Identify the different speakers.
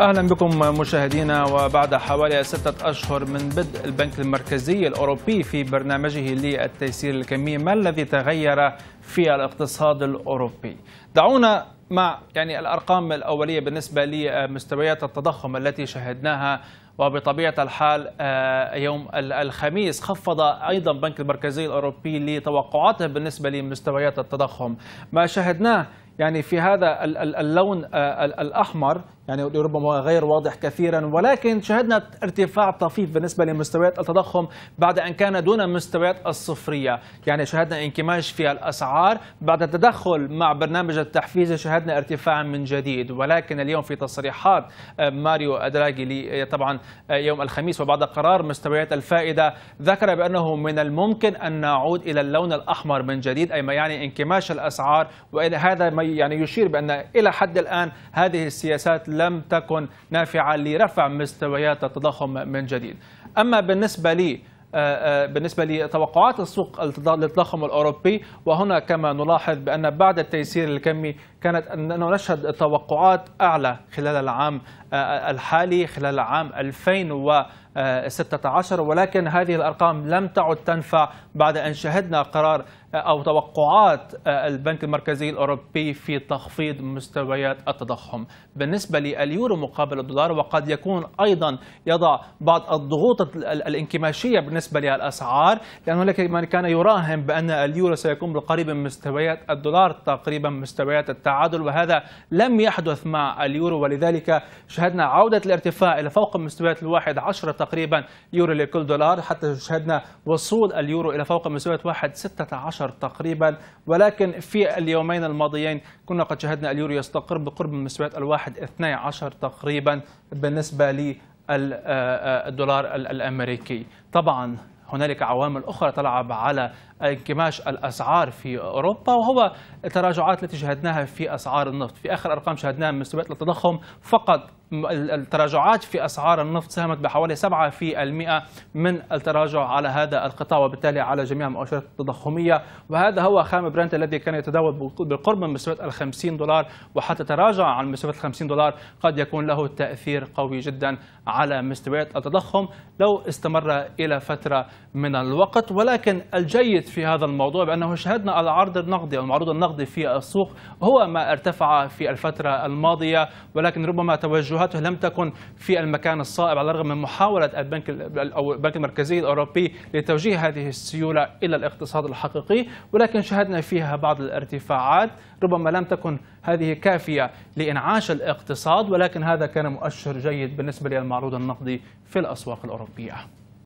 Speaker 1: اهلا بكم مشاهدينا وبعد حوالي سته اشهر من بدء البنك المركزي الاوروبي في برنامجه للتيسير الكمي ما الذي تغير في الاقتصاد الاوروبي دعونا مع يعني الارقام الاوليه بالنسبه لمستويات التضخم التي شهدناها وبطبيعة الحال آه، يوم الخميس خفض أيضا بنك المركزي الأوروبي لتوقعاته بالنسبة لمستويات التضخم ما شاهدناه يعني في هذا اللون آه، الأحمر يعني ربما غير واضح كثيرا ولكن شهدنا ارتفاع طفيف بالنسبة لمستويات التضخم بعد أن كان دون مستويات الصفرية يعني شهدنا انكماش في الأسعار بعد التدخل مع برنامج التحفيز شهدنا ارتفاعا من جديد ولكن اليوم في تصريحات ماريو أدراجي طبعا يوم الخميس وبعد قرار مستويات الفائدة ذكر بأنه من الممكن أن نعود إلى اللون الأحمر من جديد أي ما يعني انكماش الأسعار وهذا ما يعني يشير بأن إلى حد الآن هذه السياسات لا لم تكن نافعة لرفع مستويات التضخم من جديد أما بالنسبة لي آه، آه، بالنسبة لتوقعات السوق للتضخم الأوروبي وهنا كما نلاحظ بأن بعد التيسير الكمي كانت أنه نشهد توقعات أعلى خلال العام آه، آه، الحالي خلال عام 2016 ولكن هذه الأرقام لم تعد تنفع بعد أن شهدنا قرار آه، أو توقعات البنك المركزي الأوروبي في تخفيض مستويات التضخم بالنسبة لليورو مقابل الدولار وقد يكون أيضا يضع بعض الضغوط الانكماشية بالنسبة للأسعار لأن هناك من كان يراهن بأن اليورو سيكون بالقريب من مستويات الدولار تقريبا مستويات التعامل التعادل وهذا لم يحدث مع اليورو ولذلك شهدنا عودة الارتفاع إلى فوق مستويات الواحد عشرة تقريبا يورو لكل دولار حتى شهدنا وصول اليورو إلى فوق مستويات واحد ستة عشر تقريبا ولكن في اليومين الماضيين كنا قد شهدنا اليورو يستقر بقرب من مستويات الواحد 12 تقريبا بالنسبة للدولار آه، آه، الأمريكي طبعا هنالك عوامل أخرى تلعب على انكماش الأسعار في أوروبا وهو التراجعات التي شهدناها في أسعار النفط في آخر أرقام شهدناها من سباق التضخم فقط التراجعات في أسعار النفط ساهمت بحوالي 7% من التراجع على هذا القطاع وبالتالي على جميع المؤشرات التضخمية وهذا هو خام برنت الذي كان يتداول بالقرب من مستويات ال 50 دولار وحتى تراجع عن مستويات ال 50 دولار قد يكون له تأثير قوي جدا على مستويات التضخم لو استمر إلى فترة من الوقت ولكن الجيد في هذا الموضوع بأنه شهدنا العرض النقدي أو المعروض النقدي في السوق هو ما ارتفع في الفترة الماضية ولكن ربما توجهاته لم تكن في المكان الصائب على الرغم من محاولة البنك أو البنك المركزي الأوروبي لتوجيه هذه السيولة إلى الاقتصاد الحقيقي ولكن شهدنا فيها بعض الارتفاعات ربما لم تكن هذه كافية لإنعاش الاقتصاد ولكن هذا كان مؤشر جيد بالنسبة للمعروض النقدي في الأسواق الأوروبية